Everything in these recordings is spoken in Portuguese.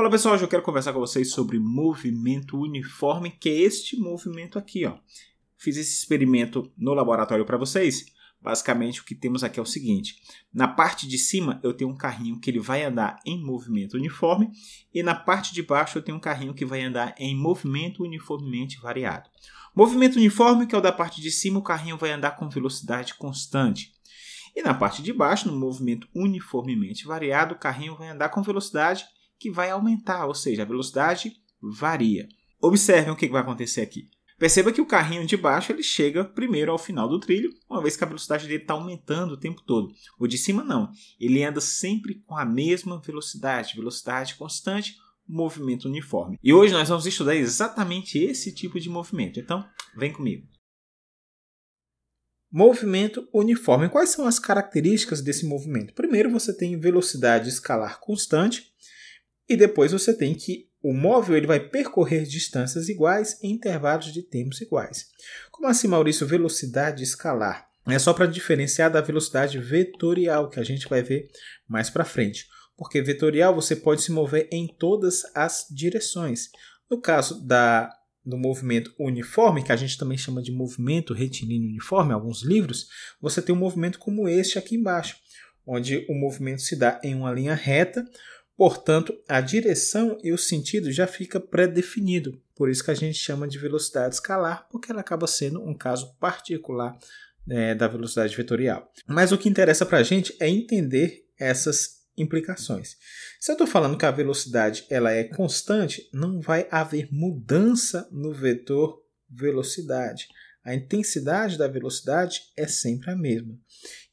Fala pessoal, hoje eu quero conversar com vocês sobre movimento uniforme, que é este movimento aqui, ó. Fiz esse experimento no laboratório para vocês. Basicamente o que temos aqui é o seguinte: na parte de cima eu tenho um carrinho que ele vai andar em movimento uniforme e na parte de baixo eu tenho um carrinho que vai andar em movimento uniformemente variado. Movimento uniforme, que é o da parte de cima, o carrinho vai andar com velocidade constante. E na parte de baixo, no movimento uniformemente variado, o carrinho vai andar com velocidade constante que vai aumentar, ou seja, a velocidade varia. Observem o que vai acontecer aqui. Perceba que o carrinho de baixo ele chega primeiro ao final do trilho, uma vez que a velocidade dele está aumentando o tempo todo. O de cima não, ele anda sempre com a mesma velocidade, velocidade constante, movimento uniforme. E hoje nós vamos estudar exatamente esse tipo de movimento. Então, vem comigo. Movimento uniforme. Quais são as características desse movimento? Primeiro, você tem velocidade escalar constante, e depois você tem que o móvel ele vai percorrer distâncias iguais em intervalos de tempos iguais. Como assim, Maurício? Velocidade escalar. É só para diferenciar da velocidade vetorial, que a gente vai ver mais para frente. Porque vetorial você pode se mover em todas as direções. No caso da, do movimento uniforme, que a gente também chama de movimento retilíneo uniforme, alguns livros, você tem um movimento como este aqui embaixo, onde o movimento se dá em uma linha reta, Portanto, a direção e o sentido já fica pré-definido. Por isso que a gente chama de velocidade escalar, porque ela acaba sendo um caso particular né, da velocidade vetorial. Mas o que interessa para a gente é entender essas implicações. Se eu estou falando que a velocidade ela é constante, não vai haver mudança no vetor velocidade. A intensidade da velocidade é sempre a mesma.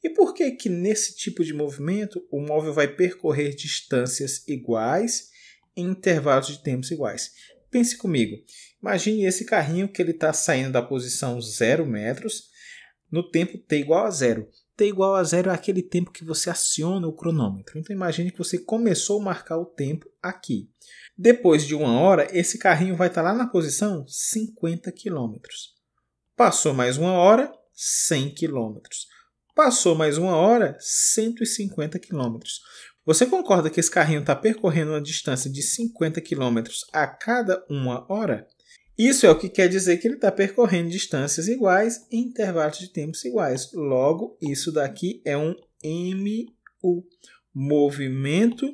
E por que que nesse tipo de movimento o móvel vai percorrer distâncias iguais em intervalos de tempos iguais? Pense comigo. Imagine esse carrinho que ele está saindo da posição 0 metros no tempo t igual a zero. t igual a zero é aquele tempo que você aciona o cronômetro. Então imagine que você começou a marcar o tempo aqui. Depois de uma hora, esse carrinho vai estar tá lá na posição 50 quilômetros. Passou mais uma hora, 100 quilômetros. Passou mais uma hora, 150 quilômetros. Você concorda que esse carrinho está percorrendo uma distância de 50 quilômetros a cada uma hora? Isso é o que quer dizer que ele está percorrendo distâncias iguais em intervalos de tempos iguais. Logo, isso daqui é um MU, movimento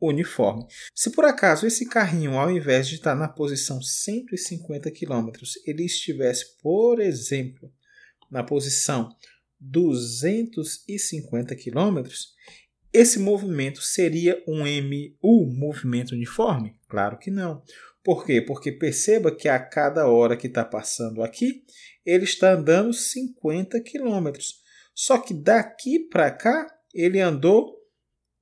uniforme. Se por acaso esse carrinho, ao invés de estar na posição 150 km, ele estivesse, por exemplo, na posição 250 km, esse movimento seria um MU, movimento uniforme? Claro que não. Por quê? Porque perceba que a cada hora que está passando aqui, ele está andando 50 km. Só que daqui para cá, ele andou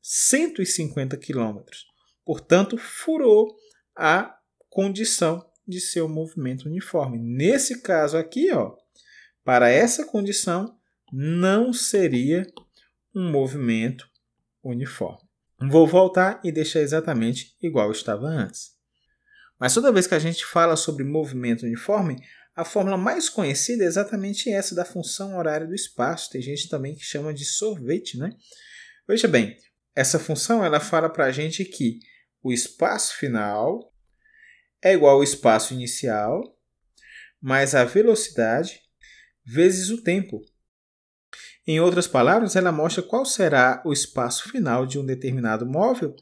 150 quilômetros. Portanto, furou a condição de seu movimento uniforme. Nesse caso aqui, ó, para essa condição, não seria um movimento uniforme. Vou voltar e deixar exatamente igual estava antes. Mas toda vez que a gente fala sobre movimento uniforme, a fórmula mais conhecida é exatamente essa da função horária do espaço. Tem gente também que chama de sorvete, né? Veja bem, essa função ela fala para a gente que o espaço final é igual ao espaço inicial mais a velocidade vezes o tempo. Em outras palavras, ela mostra qual será o espaço final de um determinado móvel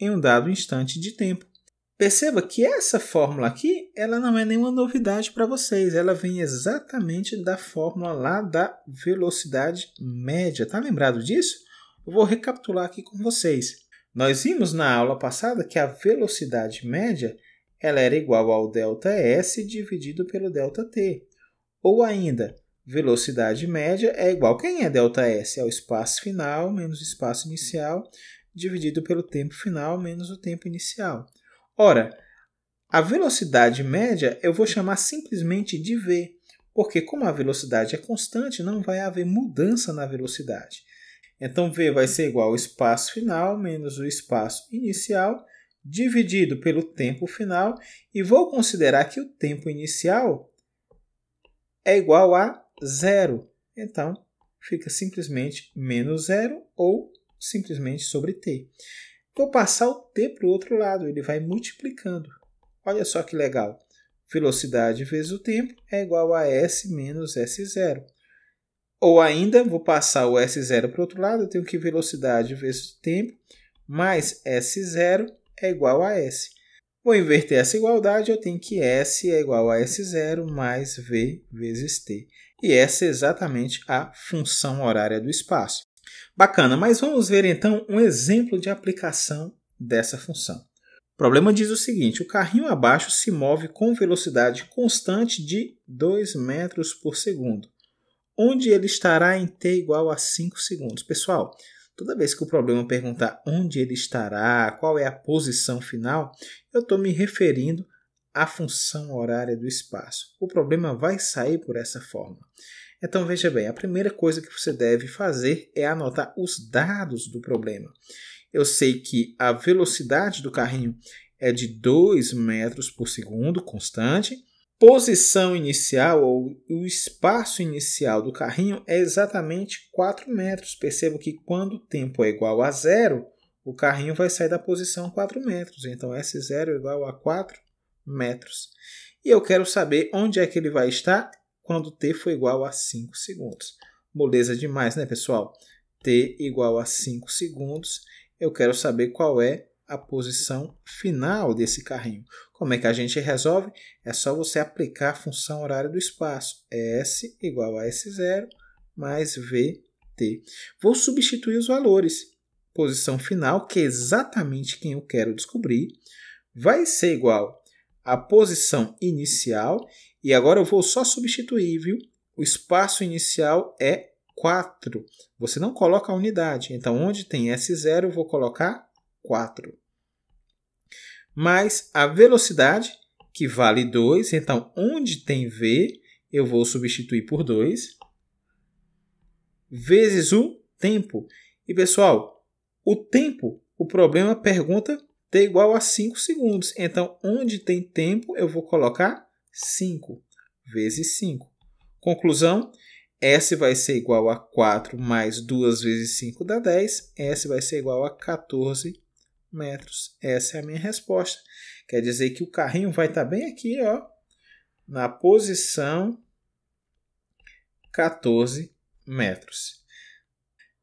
em um dado instante de tempo. Perceba que essa fórmula aqui, ela não é nenhuma novidade para vocês, ela vem exatamente da fórmula lá da velocidade média. Tá lembrado disso? Eu vou recapitular aqui com vocês. Nós vimos na aula passada que a velocidade média ela era igual ao delta S dividido pelo delta T. Ou ainda, velocidade média é igual a quem é delta S? É o espaço final menos o espaço inicial dividido pelo tempo final menos o tempo inicial. Ora, a velocidade média eu vou chamar simplesmente de v, porque como a velocidade é constante, não vai haver mudança na velocidade. Então, V vai ser igual ao espaço final menos o espaço inicial dividido pelo tempo final e vou considerar que o tempo inicial é igual a zero. Então, fica simplesmente menos zero ou simplesmente sobre t. Vou passar o t para o outro lado, ele vai multiplicando. Olha só que legal. Velocidade vezes o tempo é igual a s menos s zero. Ou ainda, vou passar o S0 para o outro lado, eu tenho que velocidade vezes tempo, mais S0 é igual a S. Vou inverter essa igualdade, eu tenho que S é igual a S0 mais V vezes T. E essa é exatamente a função horária do espaço. Bacana, mas vamos ver então um exemplo de aplicação dessa função. O problema diz o seguinte, o carrinho abaixo se move com velocidade constante de 2 metros por segundo onde ele estará em t igual a 5 segundos. Pessoal, toda vez que o problema perguntar onde ele estará, qual é a posição final, eu estou me referindo à função horária do espaço. O problema vai sair por essa forma. Então veja bem, a primeira coisa que você deve fazer é anotar os dados do problema. Eu sei que a velocidade do carrinho é de 2 metros por segundo constante posição inicial ou o espaço inicial do carrinho é exatamente 4 metros. Percebo que quando o tempo é igual a zero, o carrinho vai sair da posição 4 metros. Então, S0 é igual a 4 metros. E eu quero saber onde é que ele vai estar quando t for igual a 5 segundos. Moleza demais, né, pessoal? t igual a 5 segundos. Eu quero saber qual é a posição final desse carrinho. Como é que a gente resolve? É só você aplicar a função horária do espaço. S igual a S0 mais VT. Vou substituir os valores. Posição final, que é exatamente quem eu quero descobrir, vai ser igual à posição inicial. E agora eu vou só substituir, viu? O espaço inicial é 4. Você não coloca a unidade. Então, onde tem S0, eu vou colocar 4. Mais a velocidade, que vale 2, então onde tem v, eu vou substituir por 2, vezes o tempo. E pessoal, o tempo, o problema pergunta t igual a 5 segundos. Então, onde tem tempo, eu vou colocar 5 vezes 5. Conclusão, S vai ser igual a 4 mais 2 vezes 5 dá 10. S vai ser igual a 14 metros. Essa é a minha resposta. Quer dizer que o carrinho vai estar tá bem aqui, ó, na posição 14 metros.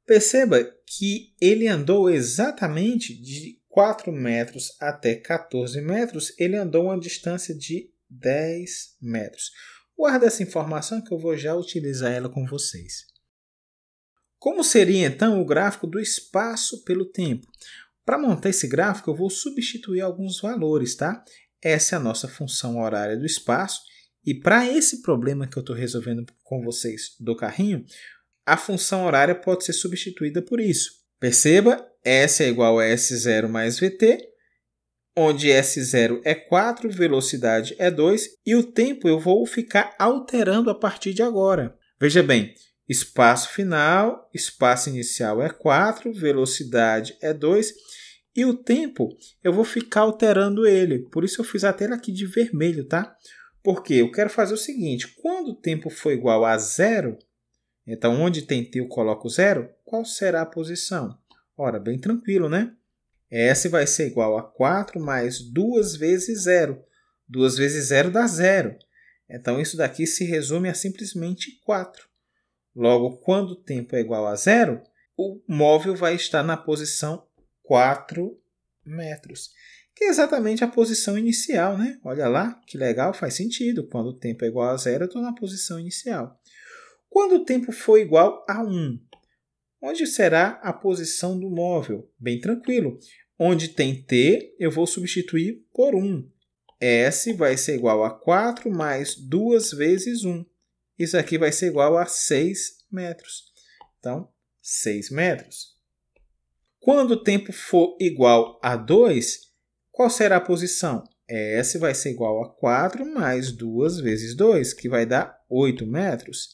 Perceba que ele andou exatamente de 4 metros até 14 metros, ele andou uma distância de 10 metros. Guarda essa informação que eu vou já utilizar ela com vocês. Como seria então o gráfico do espaço pelo tempo? Para montar esse gráfico, eu vou substituir alguns valores, tá? Essa é a nossa função horária do espaço. E para esse problema que eu estou resolvendo com vocês do carrinho, a função horária pode ser substituída por isso. Perceba, S é igual a S0 mais VT, onde S0 é 4, velocidade é 2, e o tempo eu vou ficar alterando a partir de agora. Veja bem, Espaço final, espaço inicial é 4, velocidade é 2 e o tempo eu vou ficar alterando ele. Por isso eu fiz a tela aqui de vermelho, tá? Porque eu quero fazer o seguinte, quando o tempo for igual a zero, então onde tem t eu coloco zero, qual será a posição? Ora, bem tranquilo, né? S vai ser igual a 4 mais 2 vezes zero. 2 vezes zero dá zero. Então isso daqui se resume a simplesmente 4. Logo, quando o tempo é igual a zero, o móvel vai estar na posição 4 metros, que é exatamente a posição inicial, né? Olha lá, que legal, faz sentido. Quando o tempo é igual a zero, eu estou na posição inicial. Quando o tempo for igual a 1, onde será a posição do móvel? Bem tranquilo. Onde tem t, eu vou substituir por 1. S vai ser igual a 4 mais 2 vezes 1. Isso aqui vai ser igual a 6 metros. Então, 6 metros. Quando o tempo for igual a 2, qual será a posição? S vai ser igual a 4 mais 2 vezes 2, que vai dar 8 metros.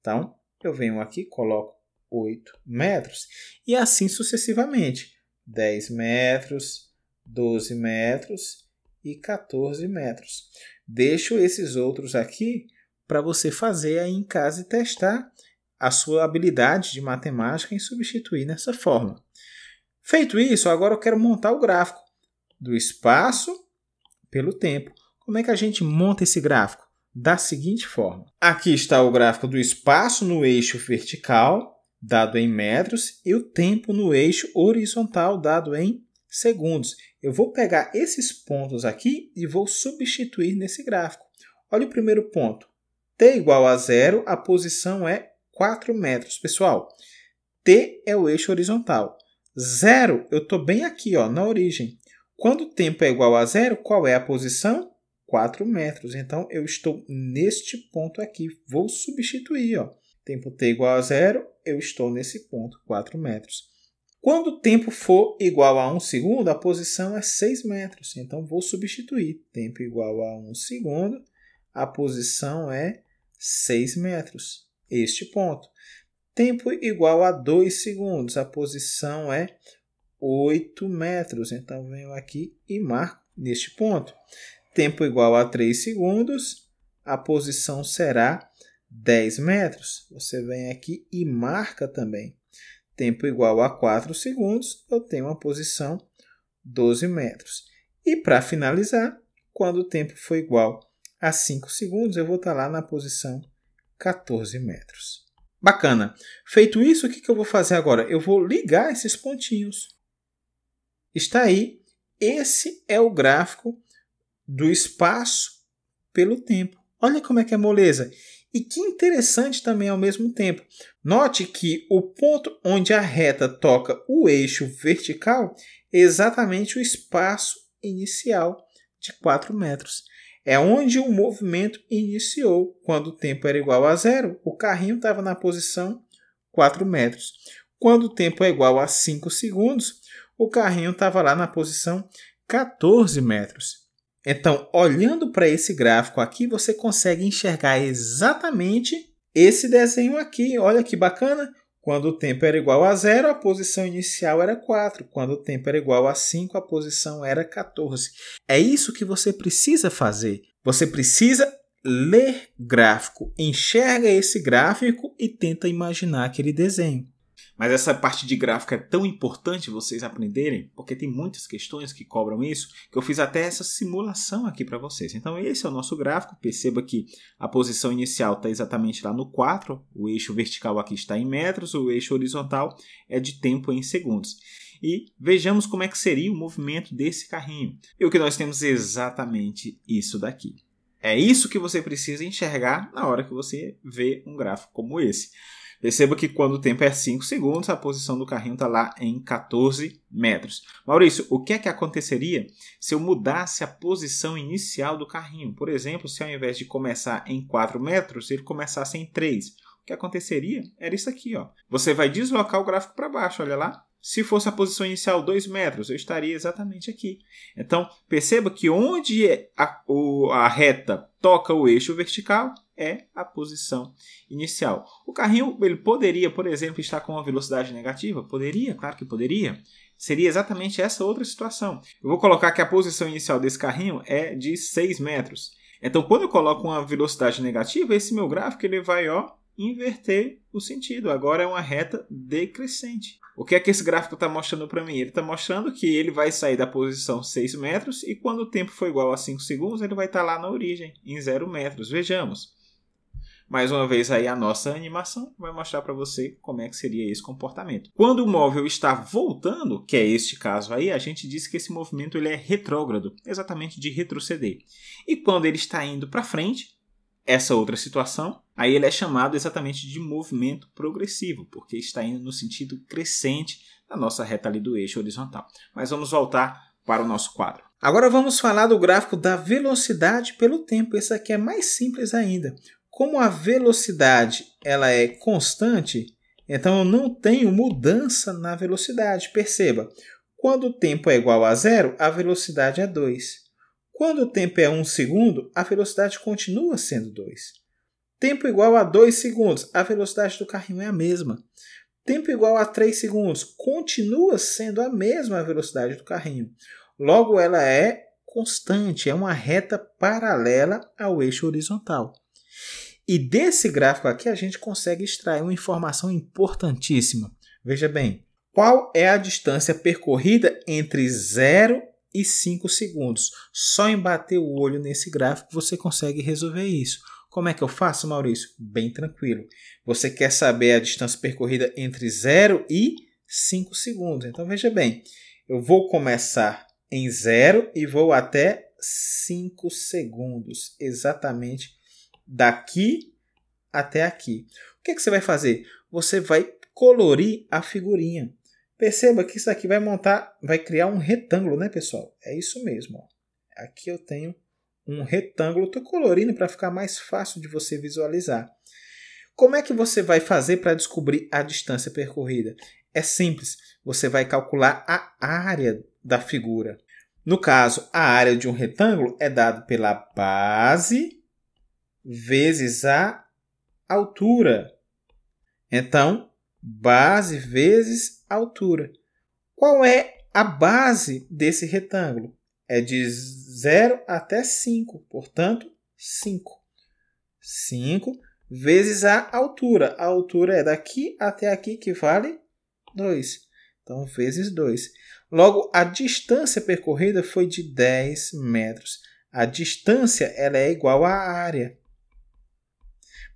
Então, eu venho aqui, coloco 8 metros. E assim sucessivamente. 10 metros, 12 metros e 14 metros. Deixo esses outros aqui para você fazer aí em casa e testar a sua habilidade de matemática em substituir nessa forma. Feito isso, agora eu quero montar o gráfico do espaço pelo tempo. Como é que a gente monta esse gráfico? Da seguinte forma: aqui está o gráfico do espaço no eixo vertical, dado em metros, e o tempo no eixo horizontal, dado em segundos. Eu vou pegar esses pontos aqui e vou substituir nesse gráfico. Olha o primeiro ponto: T igual a zero, a posição é 4 metros. Pessoal, T é o eixo horizontal. Zero, eu estou bem aqui, ó, na origem. Quando o tempo é igual a zero, qual é a posição? 4 metros. Então, eu estou neste ponto aqui. Vou substituir. Ó. Tempo t igual a zero, eu estou nesse ponto, 4 metros. Quando o tempo for igual a 1 segundo, a posição é 6 metros. Então, vou substituir. Tempo igual a 1 segundo, a posição é 6 metros. Este ponto. Tempo igual a 2 segundos. A posição é 8 metros. Então, venho aqui e marco neste ponto. Tempo igual a 3 segundos. A posição será 10 metros. Você vem aqui e marca também. Tempo igual a 4 segundos. Eu tenho a posição 12 metros. E para finalizar, quando o tempo for igual a 5 segundos, eu vou estar tá lá na posição 14 metros. Bacana. Feito isso, o que, que eu vou fazer agora? Eu vou ligar esses pontinhos. Está aí. Esse é o gráfico do espaço pelo tempo. Olha como é que é moleza. E que interessante também ao mesmo tempo. Note que o ponto onde a reta toca o eixo vertical é exatamente o espaço inicial de 4 metros. É onde o movimento iniciou. Quando o tempo era igual a zero, o carrinho estava na posição 4 metros. Quando o tempo é igual a 5 segundos, o carrinho estava lá na posição 14 metros. Então, olhando para esse gráfico aqui, você consegue enxergar exatamente esse desenho aqui. Olha que bacana! Quando o tempo era igual a zero, a posição inicial era 4. Quando o tempo era igual a 5, a posição era 14. É isso que você precisa fazer. Você precisa ler gráfico, enxerga esse gráfico e tenta imaginar aquele desenho. Mas essa parte de gráfico é tão importante vocês aprenderem, porque tem muitas questões que cobram isso, que eu fiz até essa simulação aqui para vocês. Então esse é o nosso gráfico, perceba que a posição inicial está exatamente lá no 4, o eixo vertical aqui está em metros, o eixo horizontal é de tempo em segundos e vejamos como é que seria o movimento desse carrinho. E o que nós temos é exatamente isso daqui. É isso que você precisa enxergar na hora que você vê um gráfico como esse. Perceba que quando o tempo é 5 segundos, a posição do carrinho está lá em 14 metros. Maurício, o que é que aconteceria se eu mudasse a posição inicial do carrinho? Por exemplo, se ao invés de começar em 4 metros, ele começasse em 3. O que aconteceria era isso aqui, ó. Você vai deslocar o gráfico para baixo, olha lá. Se fosse a posição inicial 2 metros, eu estaria exatamente aqui. Então, perceba que onde é a, a reta toca o eixo vertical, é a posição inicial. O carrinho ele poderia, por exemplo, estar com uma velocidade negativa? Poderia, claro que poderia. Seria exatamente essa outra situação. Eu vou colocar que a posição inicial desse carrinho é de 6 metros. Então, quando eu coloco uma velocidade negativa, esse meu gráfico ele vai ó, inverter o sentido. Agora é uma reta decrescente. O que é que esse gráfico está mostrando para mim? Ele está mostrando que ele vai sair da posição 6 metros e quando o tempo for igual a 5 segundos, ele vai estar tá lá na origem, em 0 metros. Vejamos. Mais uma vez aí a nossa animação vai mostrar para você como é que seria esse comportamento. Quando o móvel está voltando, que é este caso aí, a gente diz que esse movimento ele é retrógrado, exatamente de retroceder. E quando ele está indo para frente, essa outra situação, aí ele é chamado exatamente de movimento progressivo, porque está indo no sentido crescente da nossa reta ali do eixo horizontal. Mas vamos voltar para o nosso quadro. Agora vamos falar do gráfico da velocidade pelo tempo. Esse aqui é mais simples ainda. Como a velocidade ela é constante, então eu não tenho mudança na velocidade. Perceba, quando o tempo é igual a zero, a velocidade é 2. Quando o tempo é 1 um segundo, a velocidade continua sendo 2. Tempo igual a 2 segundos, a velocidade do carrinho é a mesma. Tempo igual a 3 segundos, continua sendo a mesma velocidade do carrinho. Logo, ela é constante, é uma reta paralela ao eixo horizontal. E desse gráfico aqui a gente consegue extrair uma informação importantíssima. Veja bem, qual é a distância percorrida entre 0 e 5 segundos? Só em bater o olho nesse gráfico você consegue resolver isso. Como é que eu faço, Maurício? Bem tranquilo. Você quer saber a distância percorrida entre 0 e 5 segundos. Então veja bem, eu vou começar em 0 e vou até 5 segundos, exatamente daqui até aqui. O que, é que você vai fazer? Você vai colorir a figurinha. Perceba que isso aqui vai montar, vai criar um retângulo, né, pessoal? É isso mesmo. Ó. Aqui eu tenho um retângulo. Estou colorindo para ficar mais fácil de você visualizar. Como é que você vai fazer para descobrir a distância percorrida? É simples. Você vai calcular a área da figura. No caso, a área de um retângulo é dada pela base vezes a altura. Então, base vezes altura. Qual é a base desse retângulo? É de 0 até 5, portanto, 5. 5 vezes a altura. A altura é daqui até aqui, que vale 2. Então, vezes 2. Logo, a distância percorrida foi de 10 metros. A distância ela é igual à área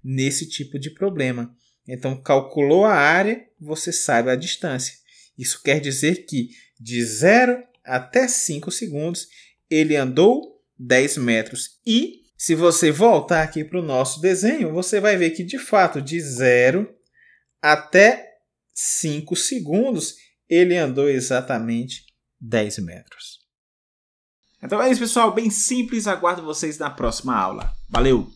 nesse tipo de problema. Então, calculou a área, você sabe a distância. Isso quer dizer que de 0 até 5 segundos ele andou 10 metros. E se você voltar aqui para o nosso desenho, você vai ver que de fato de 0 até 5 segundos ele andou exatamente 10 metros. Então é isso, pessoal. Bem simples. Aguardo vocês na próxima aula. Valeu!